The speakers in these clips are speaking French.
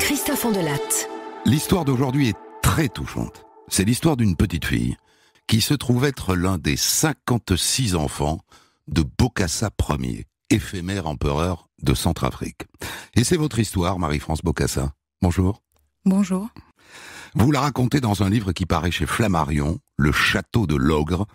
Christophe Andelatte. L'histoire d'aujourd'hui est très touchante. C'est l'histoire d'une petite fille qui se trouve être l'un des 56 enfants de Bokassa Ier, éphémère empereur de Centrafrique. Et c'est votre histoire, Marie-France Bokassa. Bonjour. Bonjour. Vous la racontez dans un livre qui paraît chez Flammarion, Le Château de l'Ogre.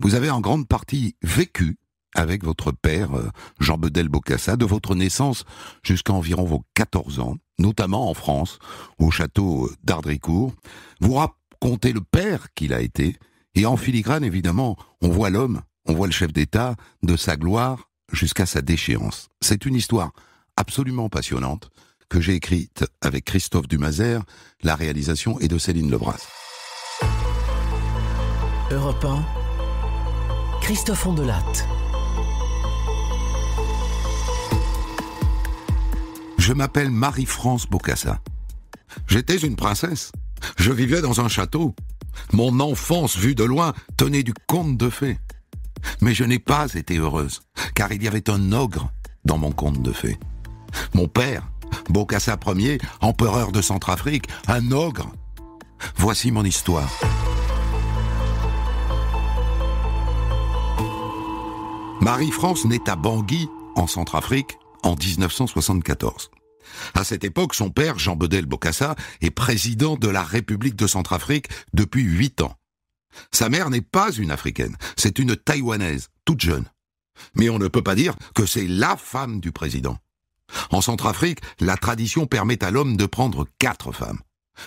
Vous avez en grande partie vécu avec votre père, euh, Jean Bedel Bocassa, de votre naissance jusqu'à environ vos 14 ans, notamment en France, au château euh, d'Ardricourt. Vous racontez le père qu'il a été, et en filigrane, évidemment, on voit l'homme, on voit le chef d'État, de sa gloire jusqu'à sa déchéance. C'est une histoire absolument passionnante que j'ai écrite avec Christophe Dumazer, la réalisation est de Céline Lebras. Europe 1, Christophe Je m'appelle Marie-France Bocassa. J'étais une princesse. Je vivais dans un château. Mon enfance, vue de loin, tenait du conte de fées. Mais je n'ai pas été heureuse, car il y avait un ogre dans mon conte de fées. Mon père, Bocassa Ier, empereur de Centrafrique, un ogre. Voici mon histoire. Marie-France naît à Bangui, en Centrafrique, en 1974. À cette époque, son père, Jean Bedel Bokassa, est président de la République de Centrafrique depuis huit ans. Sa mère n'est pas une Africaine, c'est une Taïwanaise, toute jeune. Mais on ne peut pas dire que c'est la femme du président. En Centrafrique, la tradition permet à l'homme de prendre quatre femmes.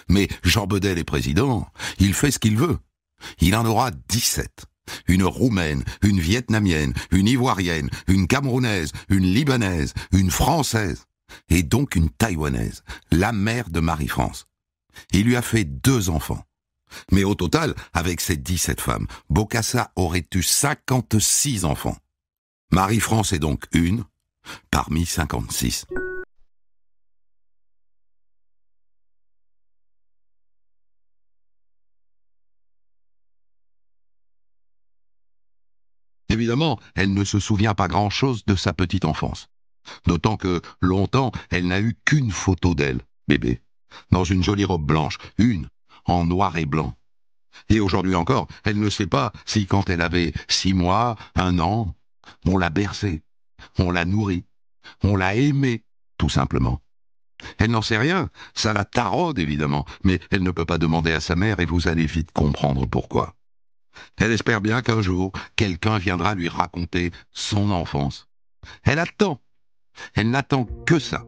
Mais Jean Bedel est président, il fait ce qu'il veut. Il en aura dix-sept. Une roumaine, une vietnamienne, une ivoirienne, une camerounaise, une libanaise, une française et donc une Taïwanaise, la mère de Marie-France. Il lui a fait deux enfants. Mais au total, avec ses 17 femmes, Bocassa aurait eu 56 enfants. Marie-France est donc une parmi 56. Évidemment, elle ne se souvient pas grand-chose de sa petite enfance. D'autant que, longtemps, elle n'a eu qu'une photo d'elle, bébé. Dans une jolie robe blanche, une, en noir et blanc. Et aujourd'hui encore, elle ne sait pas si quand elle avait six mois, un an, on l'a bercée, on l'a nourrie, on l'a aimée, tout simplement. Elle n'en sait rien, ça la taraude évidemment, mais elle ne peut pas demander à sa mère et vous allez vite comprendre pourquoi. Elle espère bien qu'un jour, quelqu'un viendra lui raconter son enfance. Elle attend elle n'attend que ça.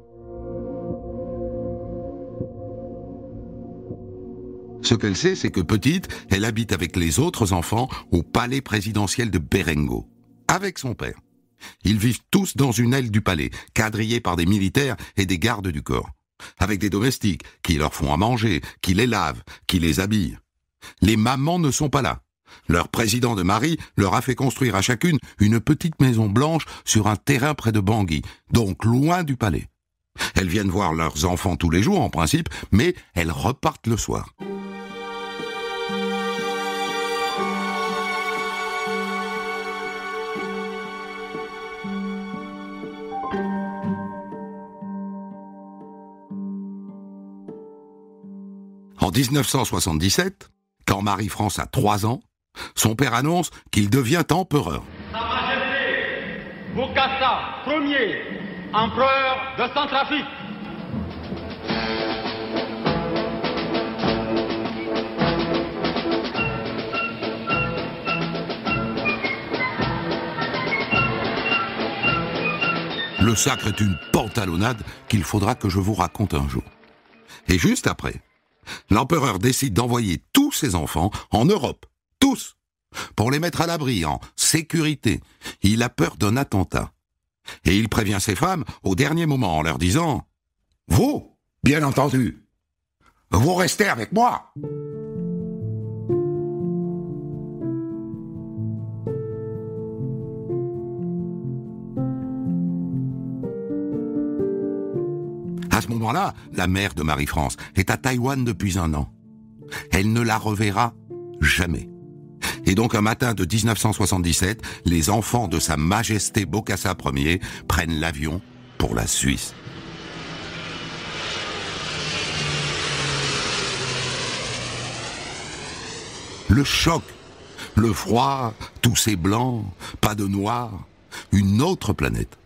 Ce qu'elle sait, c'est que petite, elle habite avec les autres enfants au palais présidentiel de Berengo, avec son père. Ils vivent tous dans une aile du palais, quadrillés par des militaires et des gardes du corps, avec des domestiques qui leur font à manger, qui les lavent, qui les habillent. Les mamans ne sont pas là. Leur président de Marie leur a fait construire à chacune une petite maison blanche sur un terrain près de Bangui, donc loin du palais. Elles viennent voir leurs enfants tous les jours en principe, mais elles repartent le soir. En 1977, quand Marie-France a 3 ans, son père annonce qu'il devient empereur. Sa Majesté Ier, empereur de Centrafrique. Le sacre est une pantalonnade qu'il faudra que je vous raconte un jour. Et juste après, l'empereur décide d'envoyer tous ses enfants en Europe pour les mettre à l'abri, en sécurité. Il a peur d'un attentat. Et il prévient ses femmes au dernier moment en leur disant ⁇ Vous, bien entendu, vous restez avec moi !⁇ À ce moment-là, la mère de Marie-France est à Taïwan depuis un an. Elle ne la reverra jamais. Et donc un matin de 1977, les enfants de Sa Majesté Bokassa Ier prennent l'avion pour la Suisse. Le choc, le froid, tous ces blancs, pas de noir, une autre planète.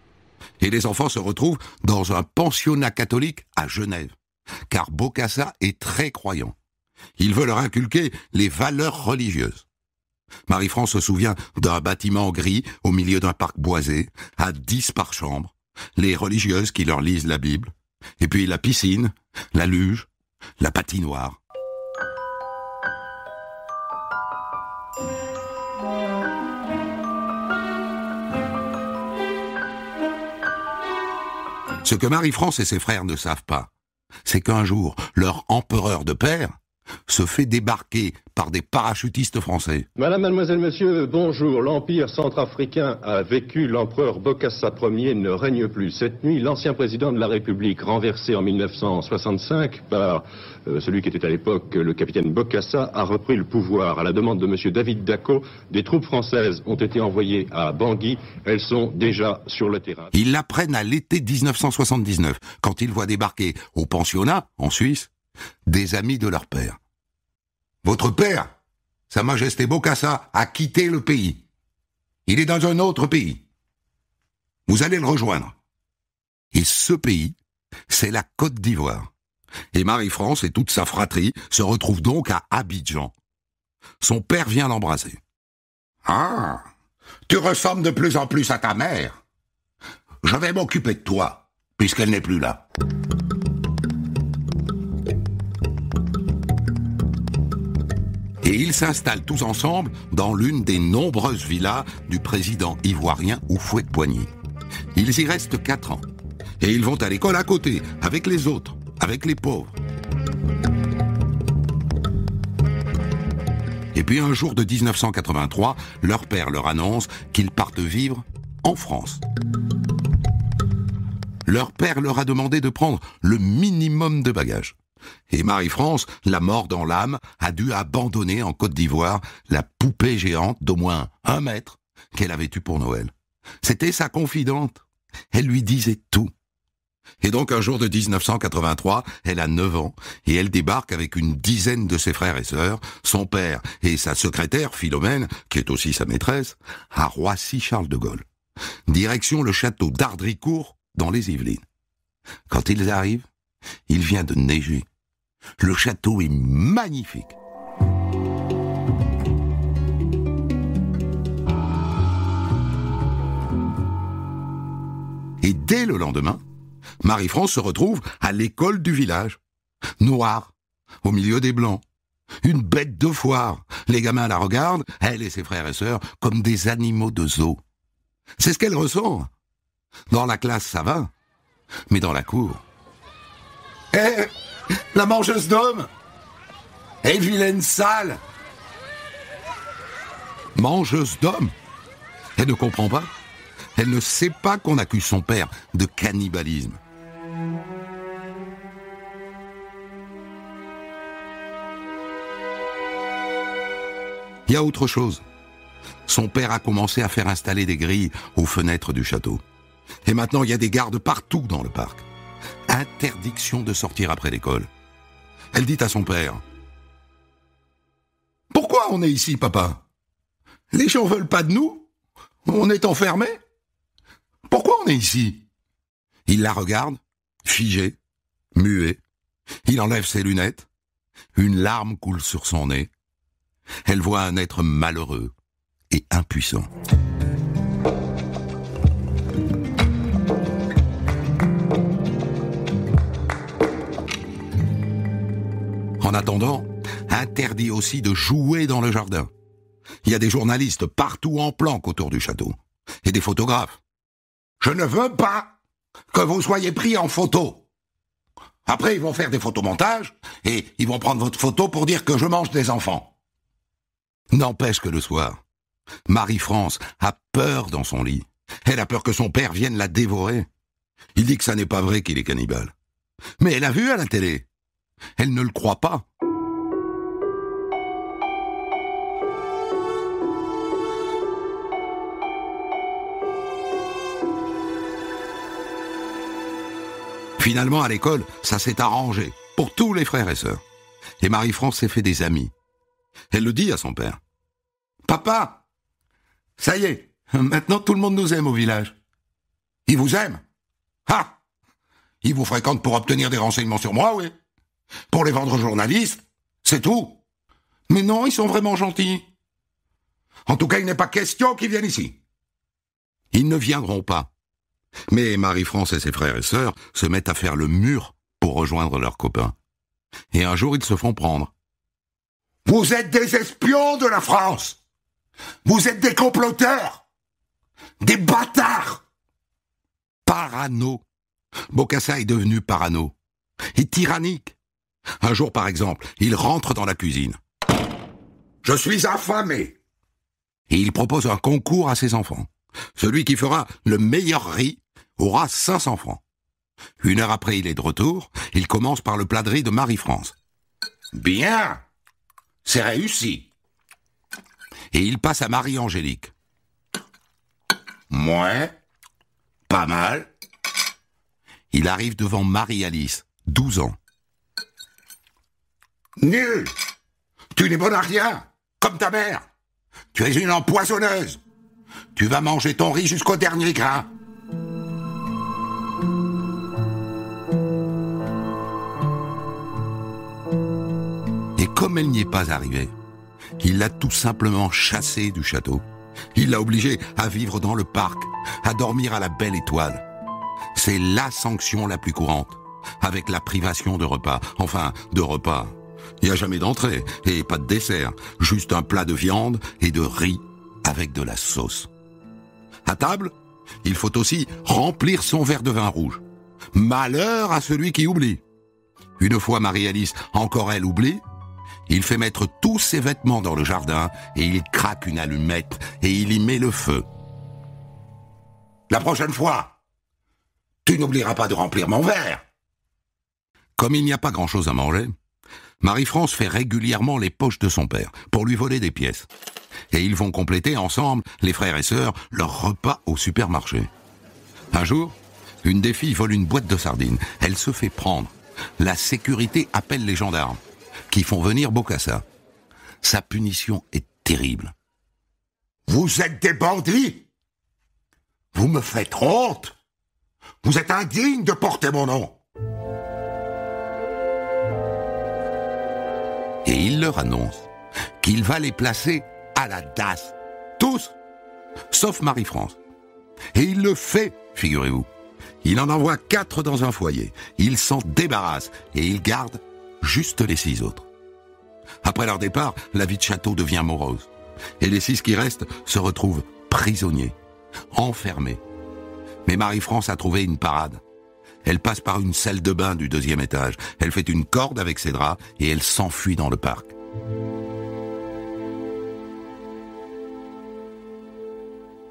Et les enfants se retrouvent dans un pensionnat catholique à Genève, car Bokassa est très croyant. Il veut leur inculquer les valeurs religieuses. Marie-France se souvient d'un bâtiment gris au milieu d'un parc boisé, à dix par chambre, les religieuses qui leur lisent la Bible, et puis la piscine, la luge, la patinoire. Ce que Marie-France et ses frères ne savent pas, c'est qu'un jour, leur empereur de père se fait débarquer par des parachutistes français. Madame, mademoiselle, monsieur, bonjour. L'Empire centrafricain a vécu, l'empereur Bokassa Ier ne règne plus. Cette nuit, l'ancien président de la République, renversé en 1965 par euh, celui qui était à l'époque le capitaine Bokassa, a repris le pouvoir. À la demande de monsieur David Dacko, des troupes françaises ont été envoyées à Bangui. Elles sont déjà sur le terrain. Ils l'apprennent à l'été 1979, quand ils voient débarquer au pensionnat, en Suisse, des amis de leur père. Votre père, Sa Majesté Bokassa, a quitté le pays. Il est dans un autre pays. Vous allez le rejoindre. Et ce pays, c'est la Côte d'Ivoire. Et Marie-France et toute sa fratrie se retrouvent donc à Abidjan. Son père vient l'embrasser. Ah, tu ressembles de plus en plus à ta mère. Je vais m'occuper de toi, puisqu'elle n'est plus là. et ils s'installent tous ensemble dans l'une des nombreuses villas du président ivoirien de boigny Ils y restent quatre ans et ils vont à l'école à côté, avec les autres, avec les pauvres. Et puis un jour de 1983, leur père leur annonce qu'ils partent vivre en France. Leur père leur a demandé de prendre le minimum de bagages et Marie-France, la mort dans l'âme, a dû abandonner en Côte d'Ivoire la poupée géante d'au moins un mètre qu'elle avait eue pour Noël. C'était sa confidente. Elle lui disait tout. Et donc un jour de 1983, elle a 9 ans et elle débarque avec une dizaine de ses frères et sœurs, son père et sa secrétaire Philomène, qui est aussi sa maîtresse, à Roissy-Charles de Gaulle. Direction le château d'Ardricourt dans les Yvelines. Quand ils arrivent, il vient de neiger. Le château est magnifique. Et dès le lendemain, Marie-France se retrouve à l'école du village. Noire, au milieu des blancs. Une bête de foire. Les gamins la regardent, elle et ses frères et sœurs, comme des animaux de zoo. C'est ce qu'elle ressent. Dans la classe, ça va. Mais dans la cour. Eh la mangeuse d'hommes Et vilaine sale Mangeuse d'hommes Elle ne comprend pas. Elle ne sait pas qu'on accuse son père de cannibalisme. Il y a autre chose. Son père a commencé à faire installer des grilles aux fenêtres du château. Et maintenant, il y a des gardes partout dans le parc. Interdiction de sortir après l'école. Elle dit à son père Pourquoi on est ici, papa Les gens veulent pas de nous On est enfermés Pourquoi on est ici Il la regarde, figé, muet. Il enlève ses lunettes. Une larme coule sur son nez. Elle voit un être malheureux et impuissant. En attendant, interdit aussi de jouer dans le jardin. Il y a des journalistes partout en planque autour du château. Et des photographes. Je ne veux pas que vous soyez pris en photo. Après, ils vont faire des photomontages et ils vont prendre votre photo pour dire que je mange des enfants. N'empêche que le soir, Marie-France a peur dans son lit. Elle a peur que son père vienne la dévorer. Il dit que ça n'est pas vrai qu'il est cannibale. Mais elle a vu à la télé elle ne le croit pas. Finalement, à l'école, ça s'est arrangé, pour tous les frères et sœurs. Et Marie-France s'est fait des amis. Elle le dit à son père. Papa, ça y est, maintenant tout le monde nous aime au village. Ils vous aiment Ah Ils vous fréquentent pour obtenir des renseignements sur moi, oui pour les vendre aux journalistes, c'est tout. Mais non, ils sont vraiment gentils. En tout cas, il n'est pas question qu'ils viennent ici. Ils ne viendront pas. Mais Marie-France et ses frères et sœurs se mettent à faire le mur pour rejoindre leurs copains. Et un jour, ils se font prendre. Vous êtes des espions de la France Vous êtes des comploteurs Des bâtards Parano Bocassa est devenu parano et tyrannique. Un jour, par exemple, il rentre dans la cuisine. Je suis affamé. Et il propose un concours à ses enfants. Celui qui fera le meilleur riz aura 500 francs. Une heure après, il est de retour. Il commence par le plat de riz de Marie-France. Bien. C'est réussi. Et il passe à Marie-Angélique. Moi, Pas mal. Il arrive devant Marie-Alice, 12 ans. Nul Tu n'es bon à rien Comme ta mère Tu es une empoisonneuse Tu vas manger ton riz jusqu'au dernier grain Et comme elle n'y est pas arrivée, il l'a tout simplement chassée du château. Il l'a obligée à vivre dans le parc, à dormir à la belle étoile. C'est la sanction la plus courante, avec la privation de repas, enfin de repas il n'y a jamais d'entrée et pas de dessert, juste un plat de viande et de riz avec de la sauce. À table, il faut aussi remplir son verre de vin rouge. Malheur à celui qui oublie. Une fois Marie-Alice, encore elle, oublie, il fait mettre tous ses vêtements dans le jardin et il craque une allumette et il y met le feu. La prochaine fois, tu n'oublieras pas de remplir mon verre. Comme il n'y a pas grand-chose à manger, Marie-France fait régulièrement les poches de son père pour lui voler des pièces. Et ils vont compléter ensemble, les frères et sœurs, leur repas au supermarché. Un jour, une des filles vole une boîte de sardines. Elle se fait prendre. La sécurité appelle les gendarmes, qui font venir Bocassa. Sa punition est terrible. Vous êtes des bandits Vous me faites honte Vous êtes indigne de porter mon nom et il leur annonce qu'il va les placer à la DAS. Tous Sauf Marie-France. Et il le fait, figurez-vous. Il en envoie quatre dans un foyer. Il s'en débarrasse et il garde juste les six autres. Après leur départ, la vie de château devient morose. Et les six qui restent se retrouvent prisonniers, enfermés. Mais Marie-France a trouvé une parade. Elle passe par une salle de bain du deuxième étage. Elle fait une corde avec ses draps et elle s'enfuit dans le parc.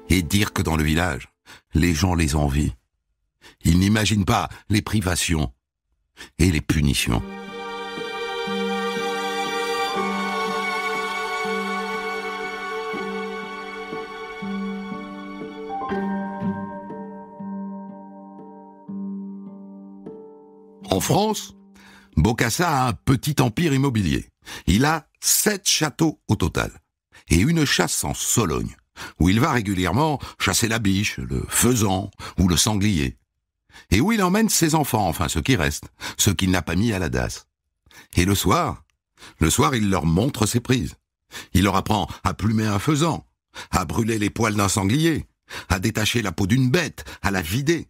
Et dire que dans le village, les gens les envient. Ils n'imaginent pas les privations et les punitions. En France, Bocassa a un petit empire immobilier. Il a sept châteaux au total. Et une chasse en Sologne, où il va régulièrement chasser la biche, le faisan ou le sanglier. Et où il emmène ses enfants, enfin ceux qui restent, ceux qu'il n'a pas mis à la dasse. Et le soir, le soir il leur montre ses prises. Il leur apprend à plumer un faisan, à brûler les poils d'un sanglier, à détacher la peau d'une bête, à la vider,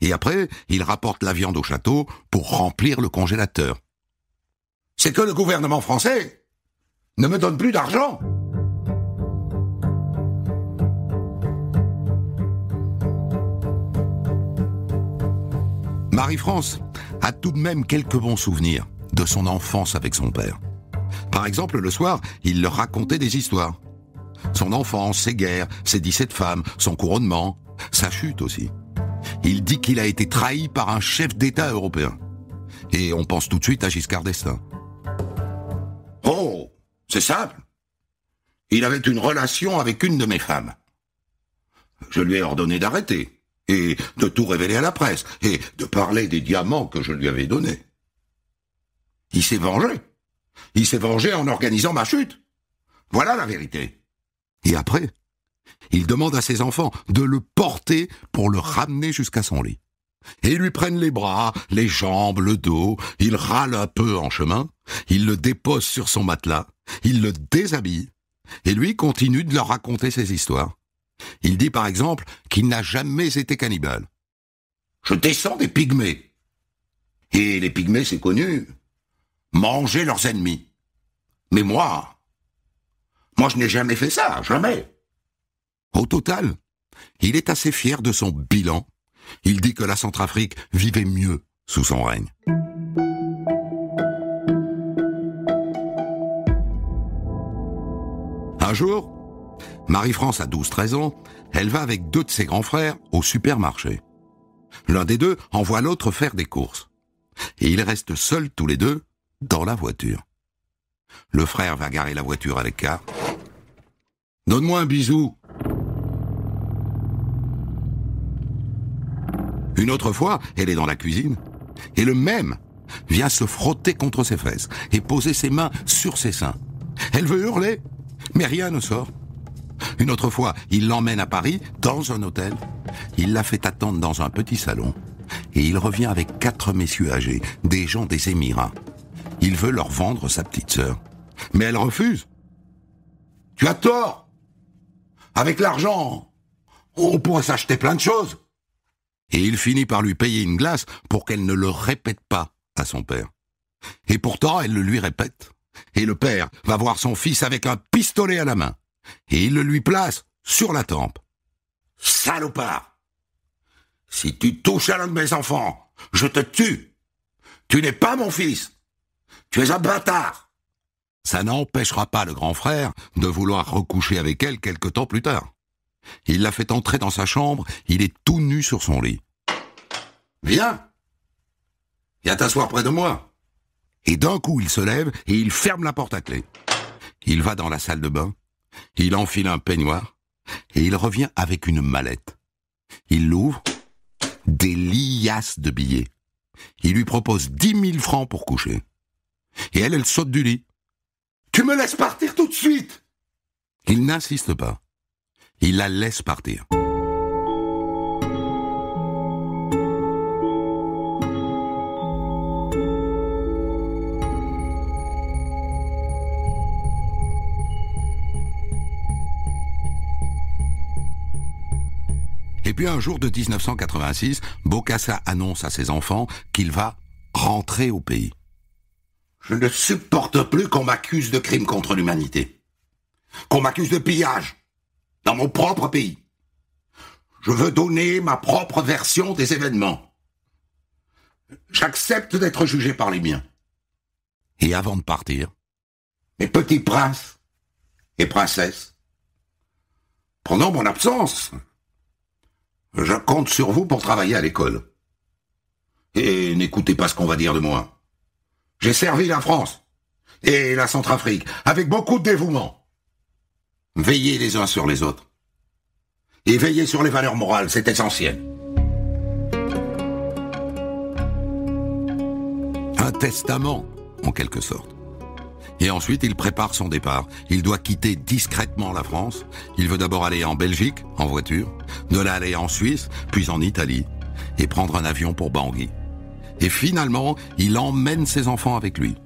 et après, il rapporte la viande au château pour remplir le congélateur. C'est que le gouvernement français ne me donne plus d'argent. Marie-France a tout de même quelques bons souvenirs de son enfance avec son père. Par exemple, le soir, il leur racontait des histoires. Son enfance, ses guerres, ses 17 femmes, son couronnement, sa chute aussi. Il dit qu'il a été trahi par un chef d'État européen. Et on pense tout de suite à Giscard d'Estaing. Oh, c'est simple. Il avait une relation avec une de mes femmes. Je lui ai ordonné d'arrêter, et de tout révéler à la presse, et de parler des diamants que je lui avais donnés. Il s'est vengé. Il s'est vengé en organisant ma chute. Voilà la vérité. Et après il demande à ses enfants de le porter pour le ramener jusqu'à son lit. Et ils lui prennent les bras, les jambes, le dos, il râle un peu en chemin, il le dépose sur son matelas, il le déshabille, et lui continue de leur raconter ses histoires. Il dit par exemple qu'il n'a jamais été cannibale. Je descends des pygmées. Et les pygmées, c'est connu, manger leurs ennemis. Mais moi, moi je n'ai jamais fait ça, jamais. Au total, il est assez fier de son bilan. Il dit que la Centrafrique vivait mieux sous son règne. Un jour, Marie-France a 12-13 ans, elle va avec deux de ses grands frères au supermarché. L'un des deux envoie l'autre faire des courses. Et ils restent seuls tous les deux dans la voiture. Le frère va garer la voiture à l'écart. Donne-moi un bisou, Une autre fois, elle est dans la cuisine. Et le même vient se frotter contre ses fesses et poser ses mains sur ses seins. Elle veut hurler, mais rien ne sort. Une autre fois, il l'emmène à Paris, dans un hôtel. Il la fait attendre dans un petit salon. Et il revient avec quatre messieurs âgés, des gens des Émirats. Il veut leur vendre sa petite sœur. Mais elle refuse. Tu as tort. Avec l'argent, on pourrait s'acheter plein de choses et il finit par lui payer une glace pour qu'elle ne le répète pas à son père. Et pourtant, elle le lui répète. Et le père va voir son fils avec un pistolet à la main, et il le lui place sur la tempe. Salopard Si tu touches à l'un de mes enfants, je te tue Tu n'es pas mon fils Tu es un bâtard Ça n'empêchera pas le grand frère de vouloir recoucher avec elle quelque temps plus tard. Il la fait entrer dans sa chambre, il est tout nu sur son lit. Viens Viens t'asseoir près de moi Et d'un coup, il se lève et il ferme la porte à clé. Il va dans la salle de bain, il enfile un peignoir, et il revient avec une mallette. Il l'ouvre, des liasses de billets. Il lui propose dix mille francs pour coucher. Et elle, elle saute du lit. Tu me laisses partir tout de suite Il n'insiste pas. Il la laisse partir. Et puis un jour de 1986, Bokassa annonce à ses enfants qu'il va rentrer au pays. Je ne supporte plus qu'on m'accuse de crimes contre l'humanité. Qu'on m'accuse de pillage. Dans mon propre pays. Je veux donner ma propre version des événements. J'accepte d'être jugé par les miens. Et avant de partir Mes petits princes et princesses, pendant mon absence, je compte sur vous pour travailler à l'école. Et n'écoutez pas ce qu'on va dire de moi. J'ai servi la France et la Centrafrique avec beaucoup de dévouement. Veillez les uns sur les autres. Et veillez sur les valeurs morales, c'est essentiel. Un testament, en quelque sorte. Et ensuite, il prépare son départ. Il doit quitter discrètement la France. Il veut d'abord aller en Belgique, en voiture, de là aller en Suisse, puis en Italie, et prendre un avion pour Bangui. Et finalement, il emmène ses enfants avec lui.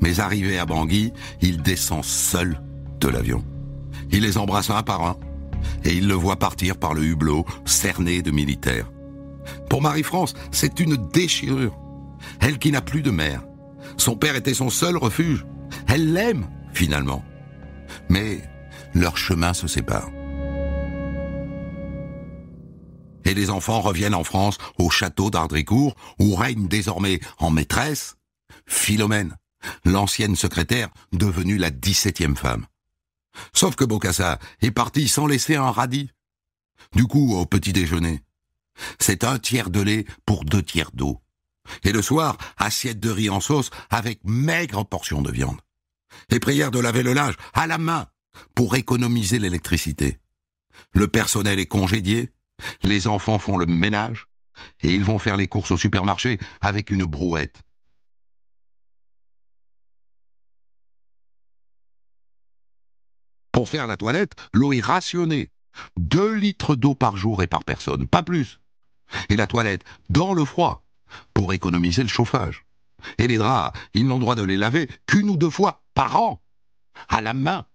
Mais arrivé à Bangui, il descend seul de l'avion. Il les embrasse un par un, et il le voit partir par le hublot cerné de militaires. Pour Marie-France, c'est une déchirure. Elle qui n'a plus de mère. Son père était son seul refuge. Elle l'aime, finalement. Mais leur chemin se sépare. Et les enfants reviennent en France au château d'Ardricourt, où règne désormais en maîtresse Philomène, l'ancienne secrétaire devenue la dix-septième femme. Sauf que Bocassa est parti sans laisser un radis. Du coup, au petit déjeuner, c'est un tiers de lait pour deux tiers d'eau. Et le soir, assiette de riz en sauce avec maigre portion de viande et prières de laver le linge à la main pour économiser l'électricité. Le personnel est congédié, les enfants font le ménage, et ils vont faire les courses au supermarché avec une brouette. Pour faire la toilette, l'eau est rationnée. Deux litres d'eau par jour et par personne, pas plus. Et la toilette dans le froid, pour économiser le chauffage. Et les draps, ils n'ont droit de les laver qu'une ou deux fois par an, à la main.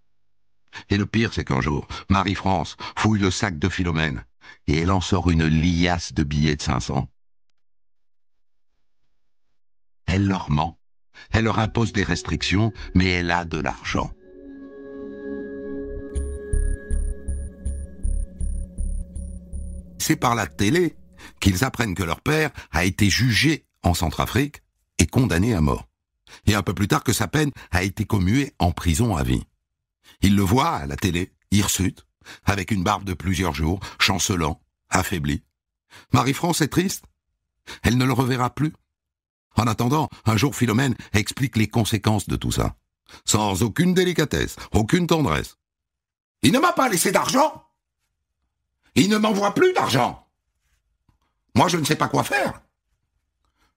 Et le pire, c'est qu'un jour, Marie-France fouille le sac de Philomène et elle en sort une liasse de billets de 500. Elle leur ment, elle leur impose des restrictions, mais elle a de l'argent. C'est par la télé qu'ils apprennent que leur père a été jugé en Centrafrique condamné à mort, et un peu plus tard que sa peine a été commuée en prison à vie. Il le voit à la télé, hirsute, avec une barbe de plusieurs jours, chancelant, affaibli. Marie-France est triste. Elle ne le reverra plus. En attendant, un jour Philomène explique les conséquences de tout ça. Sans aucune délicatesse, aucune tendresse. Il ne m'a pas laissé d'argent. Il ne m'envoie plus d'argent. Moi, je ne sais pas quoi faire.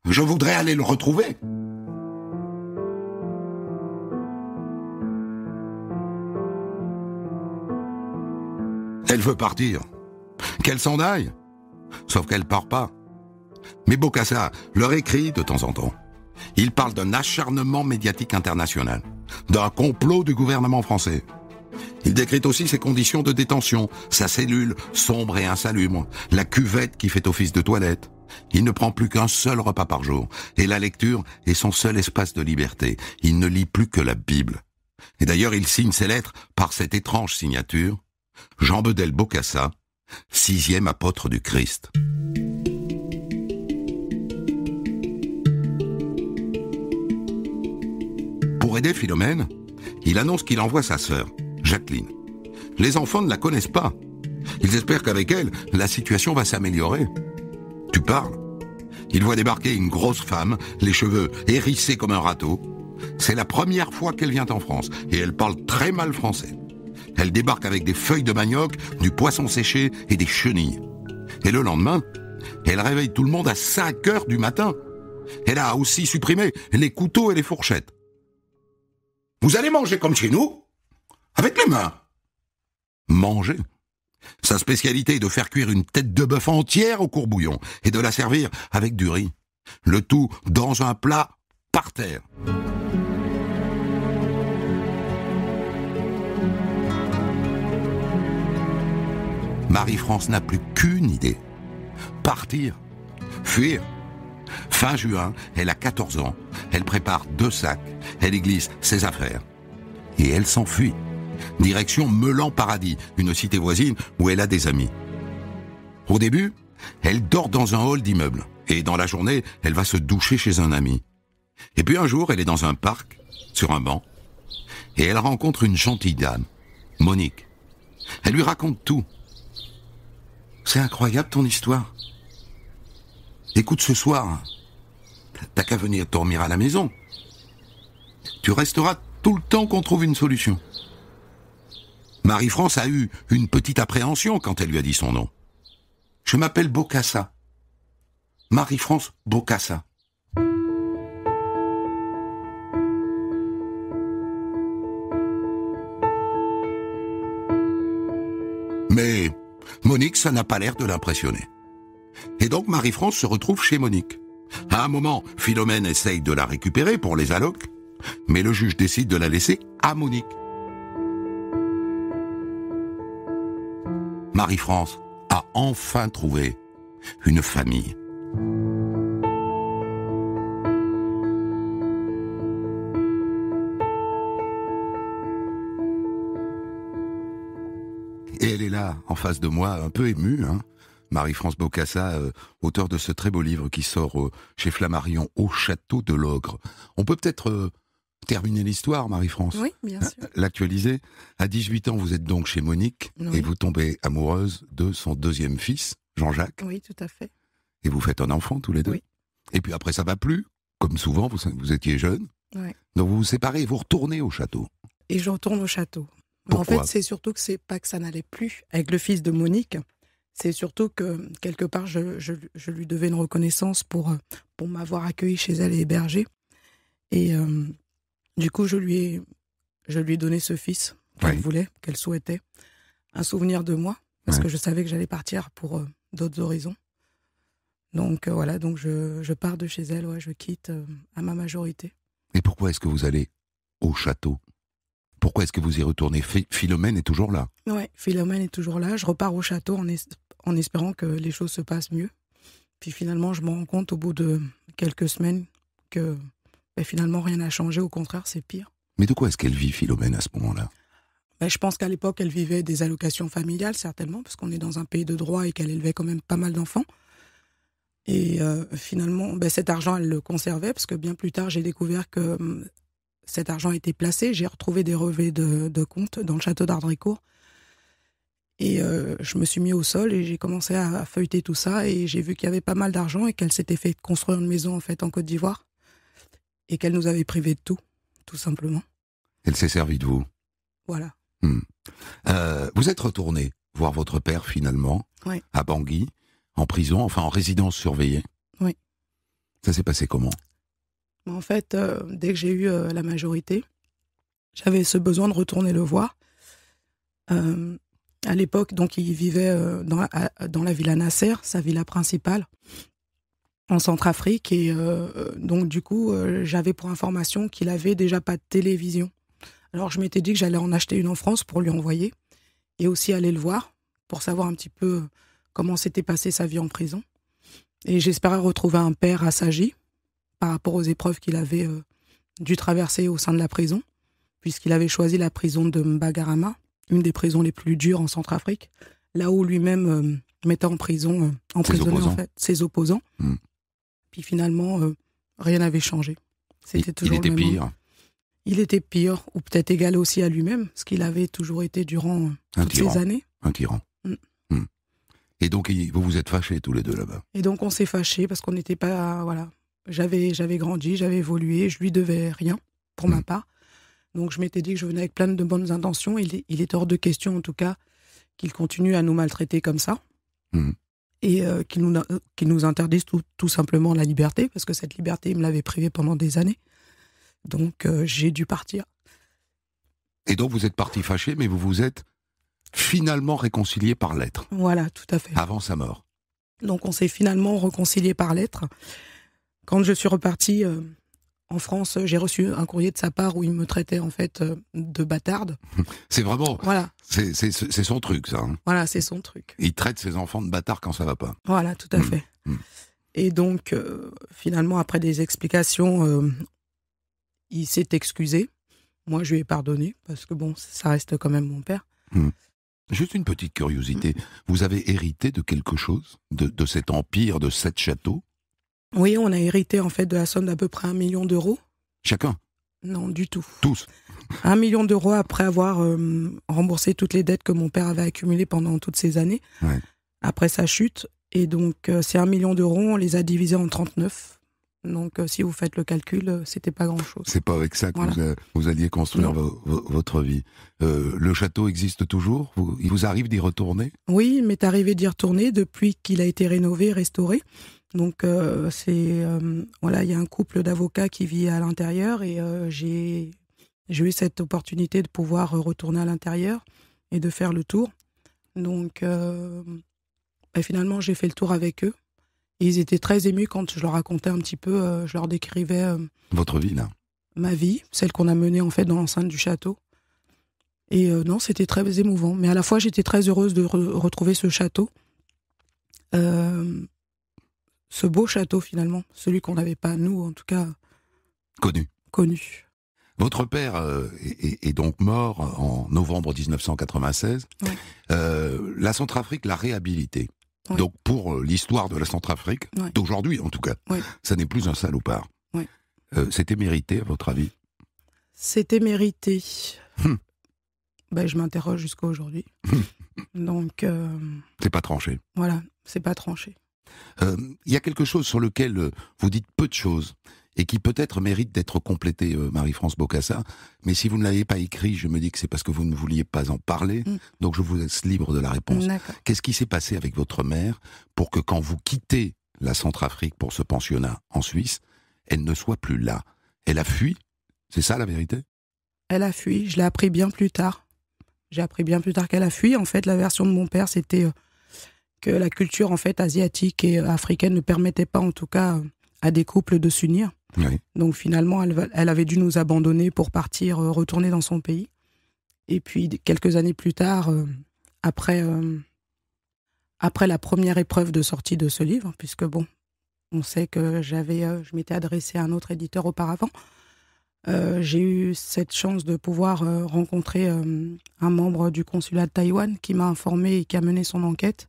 Je voudrais aller le retrouver. Elle veut partir. Qu'elle s'en aille. Sauf qu'elle part pas. Mais Bocassa leur écrit de temps en temps. Il parle d'un acharnement médiatique international, d'un complot du gouvernement français. Il décrit aussi ses conditions de détention, sa cellule sombre et insalubre, la cuvette qui fait office de toilette. Il ne prend plus qu'un seul repas par jour, et la lecture est son seul espace de liberté. Il ne lit plus que la Bible. Et d'ailleurs, il signe ses lettres par cette étrange signature, Jean Bedel Bocassa, sixième apôtre du Christ. Pour aider Philomène, il annonce qu'il envoie sa sœur, Jacqueline. Les enfants ne la connaissent pas. Ils espèrent qu'avec elle, la situation va s'améliorer. Tu parles. Ils voient débarquer une grosse femme, les cheveux hérissés comme un râteau. C'est la première fois qu'elle vient en France et elle parle très mal français. Elle débarque avec des feuilles de manioc, du poisson séché et des chenilles. Et le lendemain, elle réveille tout le monde à 5 heures du matin. Elle a aussi supprimé les couteaux et les fourchettes. Vous allez manger comme chez nous avec les mains. Manger. Sa spécialité est de faire cuire une tête de bœuf entière au courbouillon et de la servir avec du riz. Le tout dans un plat par terre. Marie-France n'a plus qu'une idée. Partir. Fuir. Fin juin, elle a 14 ans. Elle prépare deux sacs. Elle y glisse ses affaires. Et elle s'enfuit direction Melan-Paradis, une cité voisine où elle a des amis. Au début, elle dort dans un hall d'immeuble, et dans la journée, elle va se doucher chez un ami. Et puis un jour, elle est dans un parc, sur un banc, et elle rencontre une gentille dame, Monique. Elle lui raconte tout. C'est incroyable ton histoire. Écoute ce soir, t'as qu'à venir dormir à la maison. Tu resteras tout le temps qu'on trouve une solution. Marie-France a eu une petite appréhension quand elle lui a dit son nom. Je m'appelle Bocassa. Marie-France Bocassa. Mais Monique, ça n'a pas l'air de l'impressionner. Et donc Marie-France se retrouve chez Monique. À un moment, Philomène essaye de la récupérer pour les allocs, mais le juge décide de la laisser à Monique. Marie-France a enfin trouvé une famille. Et elle est là, en face de moi, un peu émue, hein Marie-France Bocassa, euh, auteur de ce très beau livre qui sort euh, chez Flammarion au château de l'Ogre. On peut peut-être euh, terminer l'histoire, Marie-France. Oui, bien sûr. Hein, l'actualiser. À 18 ans, vous êtes donc chez Monique et vous tombez amoureuse de son deuxième fils, Jean-Jacques. Oui, tout à fait. Et vous faites un enfant tous les deux. Oui. Et puis après, ça va plus. Comme souvent, vous, vous étiez jeune. Ouais. Donc vous vous séparez et vous retournez au château. Et je retourne au château. en fait, c'est surtout que c'est pas que ça n'allait plus avec le fils de Monique. C'est surtout que quelque part, je, je, je, lui devais une reconnaissance pour, euh, pour m'avoir accueilli chez elle et hébergé. Et euh, du coup, je lui ai, donné ce fils qu'elle voulait, qu'elle souhaitait, un souvenir de moi, parce que je savais que j'allais partir pour euh, d'autres horizons. Donc euh, voilà, donc je, pars de chez elle, ouais, je quitte euh, à ma majorité. Et pourquoi est-ce que vous allez au château Pourquoi est-ce que vous y retournez Philomène est toujours là. Oui, Philomène est toujours là. Je repars au château en, en espérant que les choses se passent mieux. Puis finalement, je me rends compte au bout de quelques semaines que ben, finalement, rien n'a changé. Au contraire, c'est pire. Mais de quoi est-ce qu'elle vit, Philomène, à ce moment-là ben, Je pense qu'à l'époque, elle vivait des allocations familiales, certainement, parce qu'on est dans un pays de droit et qu'elle élevait quand même pas mal d'enfants. Et euh, finalement, ben, cet argent, elle le conservait, parce que bien plus tard, j'ai découvert que hum, cet argent était placé. J'ai retrouvé des relevés de, compte dans le château d'Ardricourt. Et euh, je me suis mis au sol et j'ai commencé à, feuilleter tout ça. Et j'ai vu qu'il y avait pas mal d'argent et qu'elle s'était fait construire une maison en fait en Côte d'Ivoire et qu'elle nous avait privés de tout, tout simplement. Elle s'est servie de vous. Voilà. Hmm. Euh, vous êtes retourné voir votre père finalement, à Bangui, en prison, enfin en résidence surveillée. Oui. Ça s'est passé comment En fait, euh, dès que j'ai eu euh, la majorité, j'avais ce besoin de retourner le voir. à l'époque, donc, il vivait dans, dans la villa Nasser, sa villa principale en Centrafrique. Et euh, euh, donc, du coup, euh, j'avais pour information qu'il avait déjà pas de télévision. Alors, je m'étais dit que j'allais en acheter une en France pour lui envoyer et aussi aller le voir pour savoir un petit peu comment s'était passée sa vie en prison. Et j'espérais retrouver un père à par rapport aux épreuves qu'il avait dû traverser au sein de la prison, puisqu'il avait choisi la prison de Mbagarama, une des prisons les plus dures en Centrafrique, là où lui-même mettait en prison, en ses opposants. Hmm. Puis finalement, euh, rien n'avait changé. C'était toujours il était pire. Il était pire, ou peut-être égal aussi à lui-même, ce qu'il avait toujours été durant euh, toutes ces années. Un tyran. Mm. Mm. Et donc, vous vous êtes fâchés tous les deux là-bas. Et donc, on s'est fâchés parce qu'on n'était pas. Voilà. J'avais, j'avais grandi, j'avais évolué, je lui devais rien, pour ma mm. part. Donc, je m'étais dit que je venais avec plein de bonnes intentions. Il, il est hors de question, en tout cas, qu'il continue à nous maltraiter comme ça et euh, qui, nous, euh, qui nous interdisent tout, simplement la liberté, parce que cette liberté, ils me l'avaient privée pendant des années. Donc euh, j'ai dû partir. Et donc vous êtes parti fâché, mais vous vous êtes finalement réconcilié par lettre. Voilà, tout à fait. Avant sa mort. Donc on s'est finalement réconcilié par lettre. Quand je suis reparti, en France, j'ai reçu un courrier de sa part où il me traitait en fait euh, de bâtarde. C'est vraiment. Voilà. C'est son truc, ça. Hein. Voilà, c'est son truc. Il traite ses enfants de bâtards quand ça va pas. Voilà, tout à mm. fait. Mm. Et donc, euh, finalement, après des explications, euh, il s'est excusé. Moi, je lui ai pardonné parce que bon, ça reste quand même mon père. Mm. Juste une petite curiosité. Vous avez hérité de quelque chose de, de cet empire, de sept châteaux oui, on a hérité en fait de la somme d'à peu près un million d'euros. Chacun Non, du tout. Tous Un million d'euros après avoir euh, remboursé toutes les dettes que mon père avait accumulées pendant toutes ces années, après sa chute. Et donc, euh, c'est ces un million d'euros, on les a divisés en 39. Donc, euh, si vous faites le calcul, c'était pas grand-chose. C'est pas avec ça que vous, alliez construire votre vie. le château existe toujours Il vous arrive d'y retourner Oui, il m'est arrivé d'y retourner depuis qu'il a été rénové, restauré. Donc euh, c'est euh, voilà, il y a un couple d'avocats qui vit à l'intérieur et euh, j'ai eu cette opportunité de pouvoir retourner à l'intérieur et de faire le tour. Donc ben, finalement j'ai fait le tour avec eux. ils étaient très émus quand je leur racontais un petit peu, je leur décrivais votre vie là, ma vie, celle qu'on a menée en fait dans l'enceinte du château. Et non, c'était très émouvant. Mais à la fois j'étais très heureuse de retrouver ce château ce beau château finalement, celui qu'on n'avait pas, nous en tout cas. Connu. Connu. Votre père euh, est, donc mort en novembre 1996. Euh, la Centrafrique l'a réhabilité. Donc pour euh, l'histoire de la Centrafrique, d'aujourd'hui en tout cas, ça n'est plus un salopard. C'était mérité à votre avis C'était mérité. Hum. Ben, je m'interroge jusqu'à aujourd'hui. Hum. donc. c'est pas tranché. Voilà, c'est pas tranché. Euh, il y a quelque chose sur lequel euh, vous dites peu de choses et qui peut-être mérite d'être complété, euh, Marie-France Bocassa. Mais si vous ne l'avez pas écrit, je me dis que c'est parce que vous ne vouliez pas en parler. Mm. Donc je vous laisse libre de la réponse. Qu'est-ce qui s'est passé avec votre mère pour que quand vous quittez la Centrafrique pour ce pensionnat en Suisse, elle ne soit plus là Elle a fui C'est ça la vérité Elle a fui. Je l'ai appris bien plus tard. J'ai appris bien plus tard qu'elle a fui. En fait, la version de mon père, c'était que la culture en fait asiatique et euh, africaine ne permettait pas en tout cas euh, à des couples de s'unir. Donc finalement, elle, elle, avait dû nous abandonner pour partir, euh, retourner dans son pays. Et puis quelques années plus tard, après, après la première épreuve de sortie de ce livre, puisque bon, on sait que j'avais, je m'étais adressé à un autre éditeur auparavant, euh, j'ai eu cette chance de pouvoir euh, rencontrer euh, un membre du consulat de Taïwan qui m'a informé et qui a mené son enquête.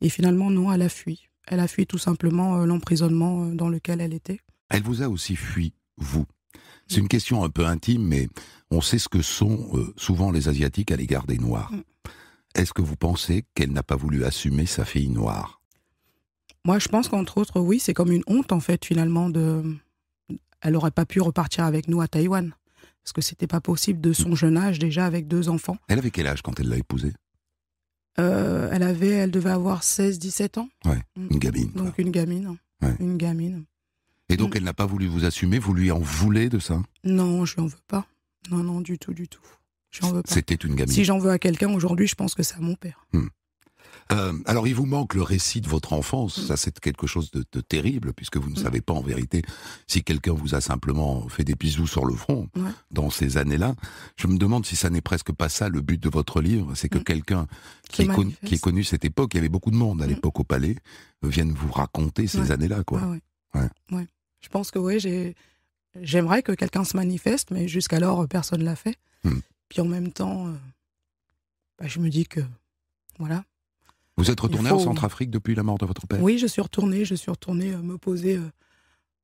Et finalement, non, elle a fui. Elle a fui tout simplement l'emprisonnement dans lequel elle était. Elle vous a aussi fui, vous. C'est une question un peu intime, mais on sait ce que sont souvent les Asiatiques à l'égard des Noirs. Mm. Est-ce que vous pensez qu'elle n'a pas voulu assumer sa fille noire Moi, je pense qu'entre autres, oui, c'est comme une honte, en fait, finalement, de, elle n'aurait pas pu repartir avec nous à Taïwan. Parce que c'était pas possible de son jeune âge, déjà avec deux enfants. Elle avait quel âge quand elle l'a épousé euh, elle, avait, elle devait avoir 16-17 ans. Ouais, mm. une gamine. Donc une gamine. Une gamine. Et donc mm. elle n'a pas voulu vous assumer, vous lui en voulez de ça Non, je n'en veux pas. Non, non, du tout, du tout. J'en veux pas. C'était une gamine. Si j'en veux à quelqu'un aujourd'hui, je pense que c'est à mon père. Mm. Euh, alors, il vous manque le récit de votre enfance. Ça, c'est quelque chose de, terrible, puisque vous ne savez pas en vérité si quelqu'un vous a simplement fait des bisous sur le front dans ces années-là. Je me demande si ça n'est presque pas ça le but de votre livre. C'est que mm. quelqu'un qui, qui, est connu cette époque, il y avait beaucoup de monde à mm. l'époque au palais, euh, vienne vous raconter ces années-là, quoi. ouais. Je pense que oui, J'aimerais que quelqu'un se manifeste, mais jusqu'alors, euh, personne ne l'a fait. Mm. Puis en même temps, bah, je me dis que, voilà, vous êtes retourné en Centrafrique depuis la mort de votre père Oui, je suis retourné. Je suis retourné euh, me poser euh,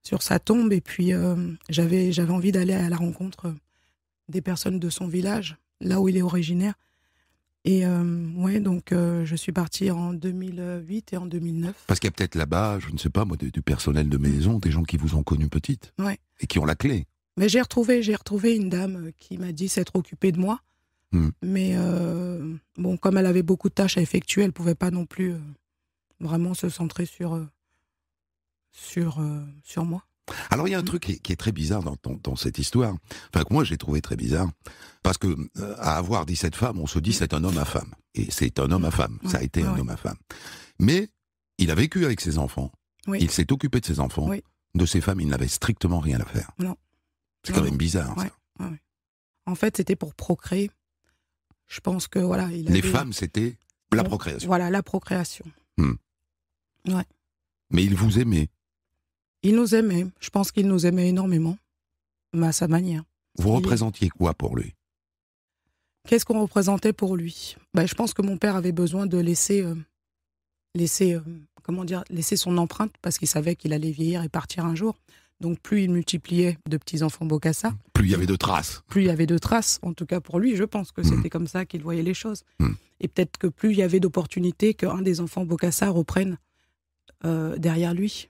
sur sa tombe. Et puis, euh, j'avais j'avais envie d'aller à la rencontre des personnes de son village, là où il est originaire. Et ouais, donc je suis partie en 2008 et en 2009. Parce qu'il y a peut-être là-bas, je ne sais pas moi, du, personnel de maison, des gens qui vous ont connu petite. Et qui ont la clé. Mais j'ai retrouvé, j'ai retrouvé une dame qui m'a dit s'être occupée de moi. Mm. Mais euh, bon, comme elle avait beaucoup de tâches à effectuer, elle pouvait pas non plus euh, vraiment se centrer sur, euh, sur, sur moi. Alors il y a un truc qui est, très bizarre dans, dans, cette histoire, enfin que moi j'ai trouvé très bizarre, parce que à avoir 17 femmes, on se dit c'est un homme à femme. Et c'est un homme à femme, ça a été un homme à femme. Mais il a vécu avec ses enfants, il s'est occupé de ses enfants, de ses femmes, il n'avait strictement rien à faire. Non. C'est quand même bizarre. Ça. En fait, c'était pour procréer. Je pense que voilà. les femmes, c'était la procréation. Voilà, la procréation. Hmm. Ouais. Mais il vous aimait. Il nous aimait. Je pense qu'il nous aimait énormément, mais à sa manière. Vous représentiez quoi pour lui Qu'est-ce qu'on représentait pour lui bah, je pense que mon père avait besoin de laisser, euh, laisser, euh, comment dire, laisser son empreinte parce qu'il savait qu'il allait vieillir et partir un jour. Donc plus il multipliait de petits-enfants Bokassa, mmh. Plus il y avait de traces. Plus il y avait de traces, en tout cas pour lui, je pense que c'était mmh. comme ça qu'il voyait les choses. Mmh. Et peut-être que plus il y avait d'opportunités qu'un des enfants Bokassa reprenne euh, derrière lui.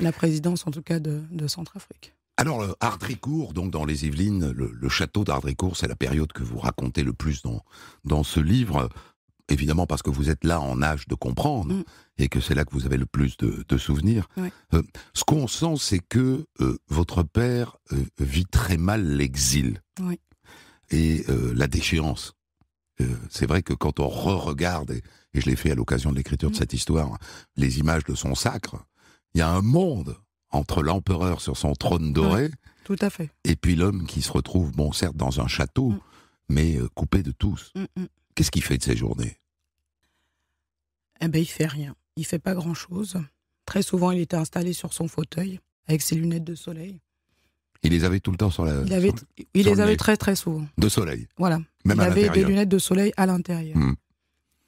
La présidence, en tout cas, de, Centrafrique. Alors, euh, Hardricourt, donc dans les Yvelines, le, château d'Hardricourt, c'est la période que vous racontez le plus dans, dans ce livre évidemment parce que vous êtes là en âge de comprendre mm. et que c'est là que vous avez le plus de, souvenirs. Euh, ce qu'on sent, c'est que euh, votre père euh, vit très mal l'exil et la déchéance. c'est vrai que quand on re-regarde, et, je l'ai fait à l'occasion de l'écriture de mm. cette histoire, les images de son sacre, il y a un monde entre l'empereur sur son trône doré. Tout à fait. Et puis l'homme qui se retrouve, bon, certes, dans un château, mm. mais coupé de tous. Qu'est-ce qu'il fait de ses journées Eh ben, fait rien. Il fait pas grand-chose. Très souvent, il était installé sur son fauteuil avec ses lunettes de soleil. Il les avait tout le temps sur la. Il, il les avait très très souvent. De soleil. Voilà. Même il avait des lunettes de soleil à l'intérieur. Hmm.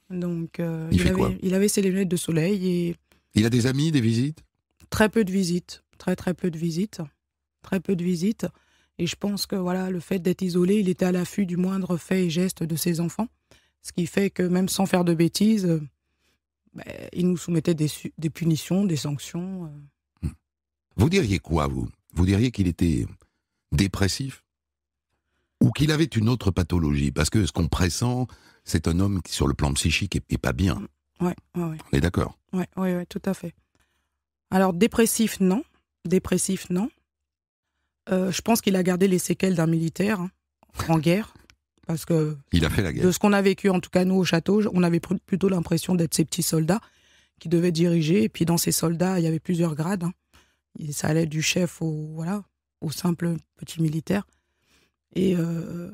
Donc, euh, il, il, avait, il, avait, ses lunettes de soleil et. Il a des amis, des visites Très peu de visites, très très peu de visites, très peu de visites. Et je pense que voilà, le fait d'être isolé, il était à l'affût du moindre fait et geste de ses enfants. Ce qui fait que même sans faire de bêtises, euh, bah, il nous soumettait des, punitions, des sanctions. Euh. Hmm. Vous diriez quoi, vous Vous diriez qu'il était dépressif ou qu'il avait une autre pathologie Parce que ce qu'on pressent, c'est un homme qui, sur le plan psychique, est, pas bien. Oui, hmm. oui. On est d'accord Oui, oui, oui, tout à fait. Alors dépressif, non. Dépressif, non. Euh, je pense qu'il a gardé les séquelles d'un militaire hein, en guerre. Parce que. De ce qu'on a vécu, en tout cas, nous, au château, on avait plutôt l'impression d'être ces petits soldats qui devaient diriger. Et puis, dans ces soldats, il y avait plusieurs grades. Hein. ça allait du chef au, voilà, au simple petit militaire. Et euh,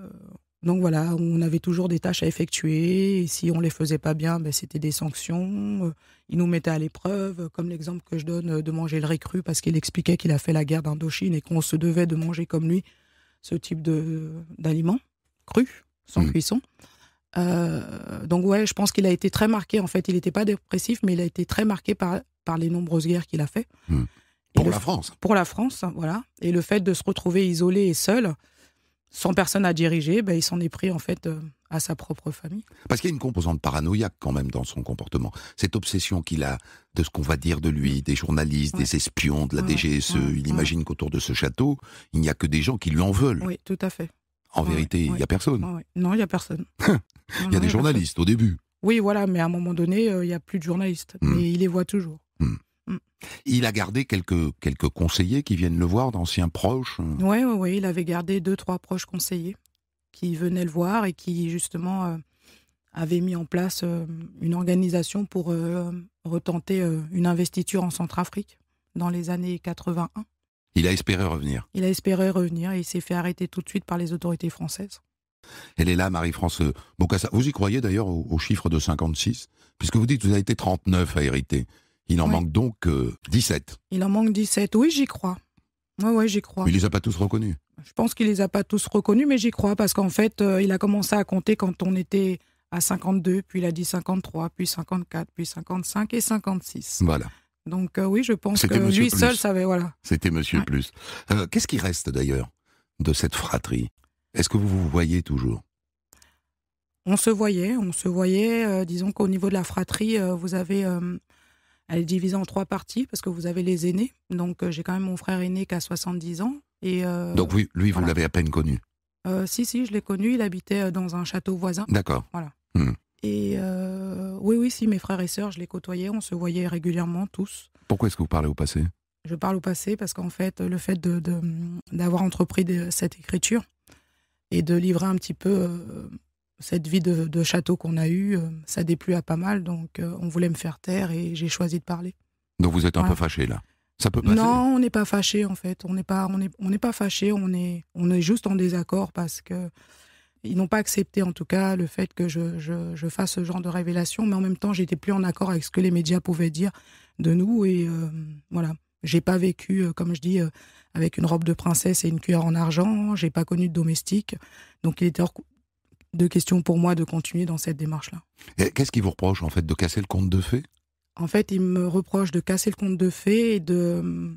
donc, voilà, on avait toujours des tâches à effectuer. Et si on les faisait pas bien, ben, c'était des sanctions. Euh, ils nous mettaient à l'épreuve, comme l'exemple que je donne euh, de manger le recru parce qu'il expliquait qu'il a fait la guerre d'Indochine et qu'on se devait de manger comme lui ce type d'aliments cru, sans mmh. cuisson. Euh, donc ouais, je pense qu'il a été très marqué. En fait, il n'était pas dépressif, mais il a été très marqué par, par les nombreuses guerres qu'il a fait. Mmh. Pour la France. Pour la France, voilà. Et le fait de se retrouver isolé et seul, sans personne à diriger, ben, il s'en est pris en fait euh, à sa propre famille. Parce qu'il y a une composante paranoïaque quand même dans son comportement. Cette obsession qu'il a de ce qu'on va dire de lui, des journalistes, des espions, de la DGSE. il imagine qu'autour de ce château, il n'y a que des gens qui lui en veulent. Oui, tout à fait. En vérité, il n'y a personne. non, il n'y a personne. Il y a des journalistes au début. Oui, voilà, mais à un moment donné, euh, il n'y a plus de journalistes. Mais hmm. il les voit toujours. Hmm. Hmm. Il a gardé quelques, quelques conseillers qui viennent le voir, d'anciens proches. Oui, euh. oui, il avait gardé deux, trois proches conseillers qui venaient le voir et qui, justement, euh, avaient mis en place une organisation pour retenter une investiture en Centrafrique dans les années 81. Il a espéré revenir. Il a espéré revenir et il s'est fait arrêter tout de suite par les autorités françaises. Elle est là, Marie-France Bocassa. Vous y croyez d'ailleurs au, chiffre de 56 Puisque vous dites que vous avez été 39 à hériter. Il en manque donc 17. Euh, il en manque 17, oui, j'y crois. Oui, oui, j'y crois. Mais il les a pas tous reconnus Je pense qu'il les a pas tous reconnus, mais j'y crois parce qu'en fait, euh, il a commencé à compter quand on était à 52, puis il a dit 53, puis 54, puis 55 et 56. Voilà. Donc euh, oui, je pense que lui seul savait. Voilà. C'était Monsieur Plus. Euh, qu'est-ce qui reste d'ailleurs de cette fratrie Est-ce que vous vous voyez toujours On se voyait, on se voyait. Euh, disons qu'au niveau de la fratrie, vous avez, elle est divisée en trois parties parce que vous avez les aînés. Donc j'ai quand même mon frère aîné qui a 70 ans. Et, Donc lui, vous l'avez à peine connu. si, si, je l'ai connu. Il habitait dans un château voisin. D'accord. Voilà. Et euh, oui, oui, si, mes frères et sœurs, je les côtoyais, on se voyait régulièrement tous. Pourquoi est-ce que vous parlez au passé Je parle au passé parce qu'en fait, le fait d'avoir de, entrepris cette écriture et de livrer un petit peu euh, cette vie de, château qu'on a eue, euh, ça déplut à pas mal, donc on voulait me faire taire et j'ai choisi de parler. Donc vous êtes un peu fâché là ça peut Non, on n'est pas fâché en fait. On n'est pas, on on n'est pas fâché. On est, on est juste en désaccord parce que ils n'ont pas accepté en tout cas le fait que je, fasse ce genre de révélation, mais en même temps, j'étais plus en accord avec ce que les médias pouvaient dire de nous. Et voilà, euh, voilà, j'ai pas vécu, euh, comme je dis, euh, avec une robe de princesse et une cuillère en argent. J'ai pas connu de domestique, donc il était hors de question pour moi de continuer dans cette démarche-là. Qu'est-ce qui vous reproche en fait de casser le compte de fées En fait, ils me reprochent de casser le compte de fées et de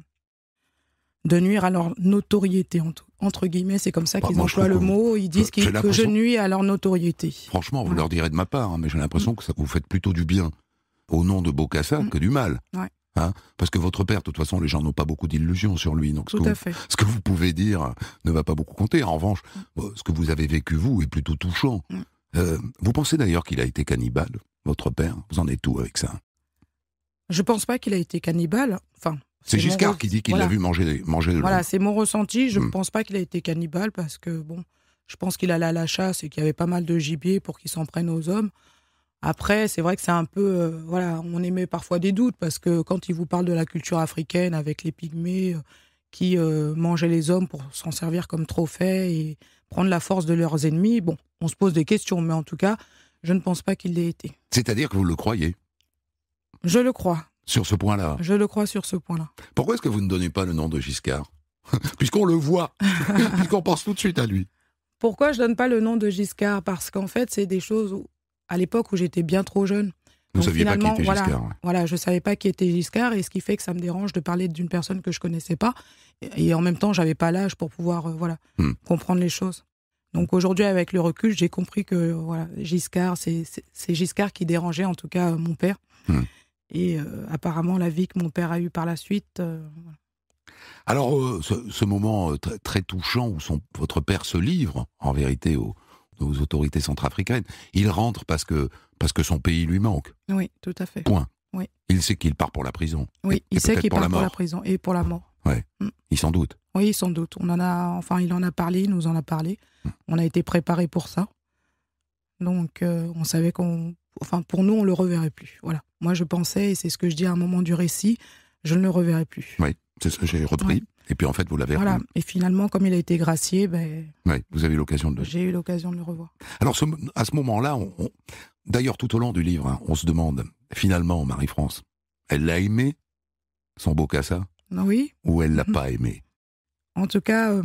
de nuire à leur notoriété en tout entre guillemets, c'est comme ça bah, qu'ils emploient le mot, ils disent que je nuis à leur notoriété. Franchement, vous leur direz de ma part, hein, mais j'ai l'impression mm. que ça, vous faites plutôt du bien au nom de Bocassa mm. que du mal. Hein, parce que votre père, de toute façon, les gens n'ont pas beaucoup d'illusions sur lui. Donc, ce, que vous, pouvez dire ne va pas beaucoup compter. En revanche, mm. ce que vous avez vécu, vous, est plutôt touchant. Euh, vous pensez d'ailleurs qu'il a été cannibale, votre père Vous en êtes tout avec ça Je ne pense pas qu'il a été cannibale. Enfin, c'est Giscard qui dit qu'il l'a vu manger, manger de Voilà, c'est mon ressenti. Je ne hmm. pense pas qu'il a été cannibale parce que, bon, je pense qu'il allait à la chasse et qu'il y avait pas mal de gibier pour qu'il s'en prenne aux hommes. Après, c'est vrai que c'est un peu. Euh, voilà, on émet parfois des doutes parce que quand il vous parle de la culture africaine avec les pygmées euh, qui euh, mangeaient les hommes pour s'en servir comme trophée et prendre la force de leurs ennemis, bon, on se pose des questions, mais en tout cas, je ne pense pas qu'il l'ait été. C'est-à-dire que vous le croyez Je le crois. Sur ce point-là Je le crois sur ce point-là. Pourquoi est-ce que vous ne donnez pas le nom de Giscard Puisqu'on le voit, puisqu'on pense tout de suite à lui. Pourquoi je ne donne pas le nom de Giscard Parce qu'en fait, c'est des choses où, à l'époque où j'étais bien trop jeune. Vous ne saviez pas qui était voilà, Giscard. Voilà, je savais pas qui était Giscard et ce qui fait que ça me dérange de parler d'une personne que je connaissais pas et, en même temps, j'avais pas l'âge pour pouvoir euh, voilà hmm. comprendre les choses. Donc aujourd'hui, avec le recul, j'ai compris que voilà, Giscard, c'est Giscard qui dérangeait en tout cas euh, mon père. Hmm et euh, apparemment la vie que mon père a eue par la suite. Euh, Alors, euh, ce, moment très, touchant où son, votre père se livre, en vérité, aux, autorités centrafricaines, il rentre parce que, parce que son pays lui manque. Oui, tout à fait. Point. Oui. Il sait qu'il part pour la prison. Oui, il sait qu'il part pour la prison et pour la mort. Oui, mm. Il s'en doute. Oui, sans doute. On en a, enfin, il en a parlé, il nous en a parlé. Mm. On a été préparé pour ça. Donc, on savait qu'on enfin pour nous, on le reverrait plus. Voilà. Moi, je pensais, et c'est ce que je dis à un moment du récit, je ne le reverrai plus. Oui, c'est ce que j'ai repris. Et puis en fait, vous l'avez. Voilà. Et finalement, comme il a été gracié, ben. vous avez l'occasion de. J'ai eu l'occasion de le revoir. Alors à ce moment-là, on, d'ailleurs tout au long du livre, hein, on se demande finalement Marie-France, elle l'a aimé, son beau cassa. Ah oui. Ou elle l'a mhm. pas aimé. En tout cas, euh,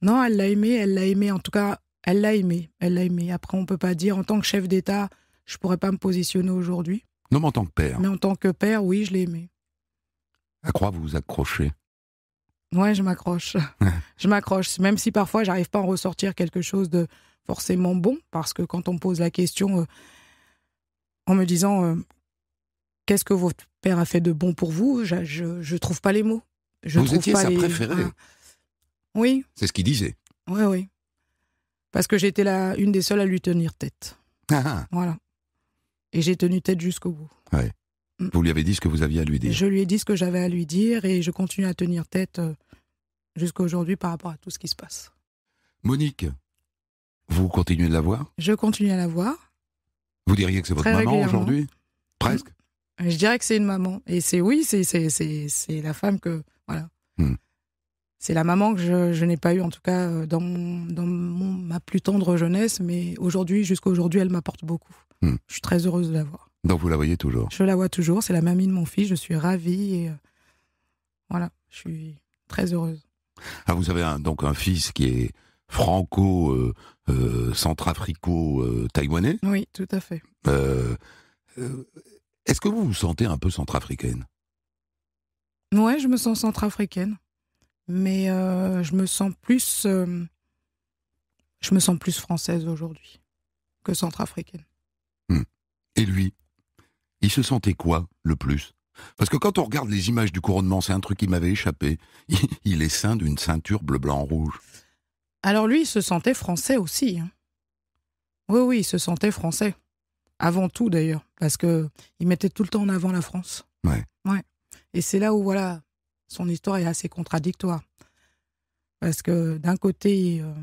non, elle l'a aimé, elle l'a aimé. En tout cas, elle l'a aimé, elle l'a aimé. Après, on ne peut pas dire en tant que chef d'État je pourrais pas me positionner aujourd'hui. Non, mais en tant que père. Mais en tant que père, oui, je l'ai aimé. À quoi vous vous accrochez Ouais, je m'accroche. je m'accroche, même si parfois j'arrive pas à en ressortir quelque chose de forcément bon, parce que quand on me pose la question euh, en me disant euh, qu'est-ce que votre père a fait de bon pour vous, je, je, je trouve pas les mots. Je vous étiez sa préférée. Ah. Oui. C'est ce qu'il disait. Oui, oui. Parce que j'étais la une des seules à lui tenir tête. Ah, ah. Voilà. Et j'ai tenu tête jusqu'au bout. Mm. Vous lui avez dit ce que vous aviez à lui dire Je lui ai dit ce que j'avais à lui dire et je continue à tenir tête euh, jusqu'à aujourd'hui par rapport à tout ce qui se passe. Monique, vous continuez de la voir Je continue à la voir. Vous diriez que c'est votre maman aujourd'hui mm. Presque Je dirais que c'est une maman. Et c'est oui, c'est la femme que. Voilà c'est la maman que je, n'ai pas eue, en tout cas euh, dans, ma plus tendre jeunesse, mais aujourd'hui, jusqu'à aujourd'hui, elle m'apporte beaucoup. Hmm. Je suis très heureuse de la voir. Donc vous la voyez toujours Je la vois toujours, c'est la mamie de mon fils, je suis ravie et euh, voilà, je suis très heureuse. Ah, vous avez donc un fils qui est franco-centrafrico-taïwanais euh, Oui, tout à fait. Est-ce que vous vous sentez un peu centrafricaine Ouais, je me sens centrafricaine mais euh, je me sens plus euh, je me sens plus française aujourd'hui que centrafricaine. Hmm. Et lui, il se sentait quoi le plus Parce que quand on regarde les images du couronnement, c'est un truc qui m'avait échappé. Il est ceint d'une ceinture bleu blanc rouge. Alors lui, il se sentait français aussi. Hein. Oui oui, il se sentait français. Avant tout d'ailleurs, parce que il mettait tout le temps en avant la France. Ouais. Ouais. Et c'est là où voilà, son histoire est assez contradictoire. Parce que d'un côté, euh,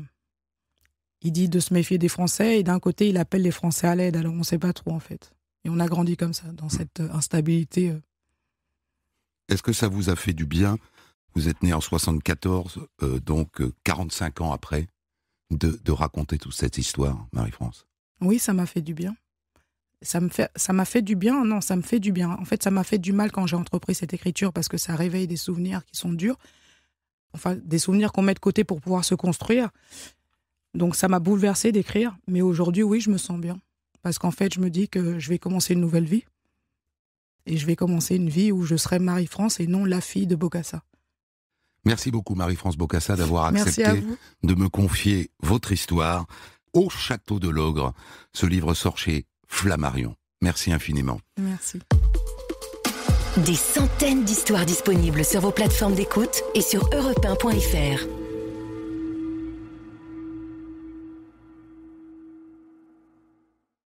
il dit de se méfier des Français et d'un côté, il appelle les Français à l'aide. Alors on ne sait pas trop en fait. Et on a grandi comme ça, dans cette euh, instabilité. Euh. Est-ce que ça vous a fait du bien Vous êtes né en 74, donc 45 ans après, de raconter toute cette histoire, Marie-France. Oui, ça m'a fait du bien ça m'a fait du bien non ça me fait du bien en fait ça m'a fait du mal quand j'ai entrepris cette écriture parce que ça réveille des souvenirs qui sont durs enfin des souvenirs qu'on met de côté pour pouvoir se construire donc ça m'a bouleversé d'écrire mais aujourd'hui oui je me sens bien parce qu'en fait je me dis que je vais commencer une nouvelle vie et je vais commencer une vie où je serai Marie-France et non la fille de Bocassa Merci beaucoup Marie-France Bocassa d'avoir accepté de me confier votre histoire au Château de l'Ogre. Ce livre sort chez Flammarion. Merci infiniment. Merci. Des centaines d'histoires disponibles sur vos plateformes d'écoute et sur europe